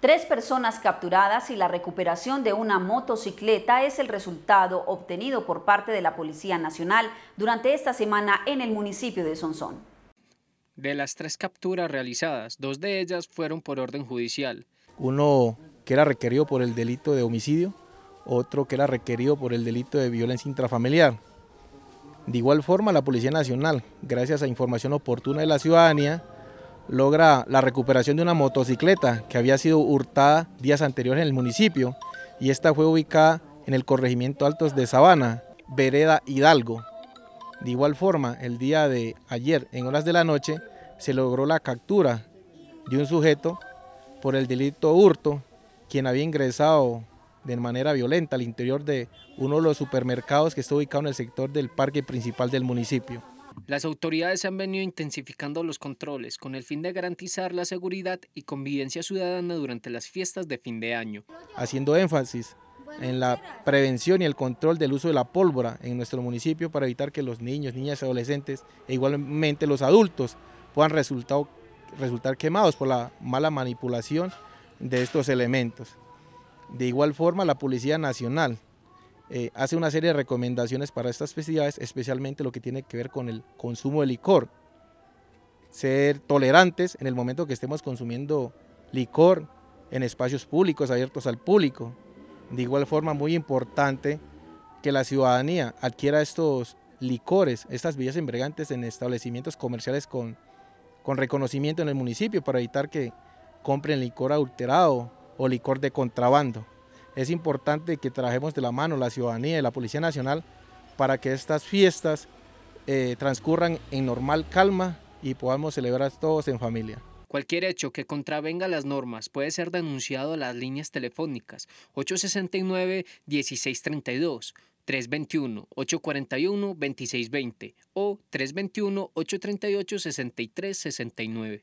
Tres personas capturadas y la recuperación de una motocicleta es el resultado obtenido por parte de la Policía Nacional durante esta semana en el municipio de Sonsón. De las tres capturas realizadas, dos de ellas fueron por orden judicial. Uno que era requerido por el delito de homicidio, otro que era requerido por el delito de violencia intrafamiliar. De igual forma, la Policía Nacional, gracias a información oportuna de la ciudadanía, logra la recuperación de una motocicleta que había sido hurtada días anteriores en el municipio y esta fue ubicada en el corregimiento Altos de Sabana, Vereda Hidalgo. De igual forma, el día de ayer, en horas de la noche, se logró la captura de un sujeto por el delito hurto, quien había ingresado de manera violenta al interior de uno de los supermercados que está ubicado en el sector del parque principal del municipio. Las autoridades han venido intensificando los controles con el fin de garantizar la seguridad y convivencia ciudadana durante las fiestas de fin de año. Haciendo énfasis en la prevención y el control del uso de la pólvora en nuestro municipio para evitar que los niños, niñas, adolescentes e igualmente los adultos puedan resultar quemados por la mala manipulación de estos elementos. De igual forma, la Policía Nacional eh, hace una serie de recomendaciones para estas festividades, especialmente lo que tiene que ver con el consumo de licor. Ser tolerantes en el momento que estemos consumiendo licor en espacios públicos, abiertos al público. De igual forma, muy importante que la ciudadanía adquiera estos licores, estas bebidas embriagantes en establecimientos comerciales con, con reconocimiento en el municipio para evitar que compren licor adulterado o licor de contrabando es importante que trajemos de la mano la ciudadanía y la Policía Nacional para que estas fiestas eh, transcurran en normal calma y podamos celebrar todos en familia. Cualquier hecho que contravenga las normas puede ser denunciado a las líneas telefónicas 869-1632, 321-841-2620 o 321-838-6369.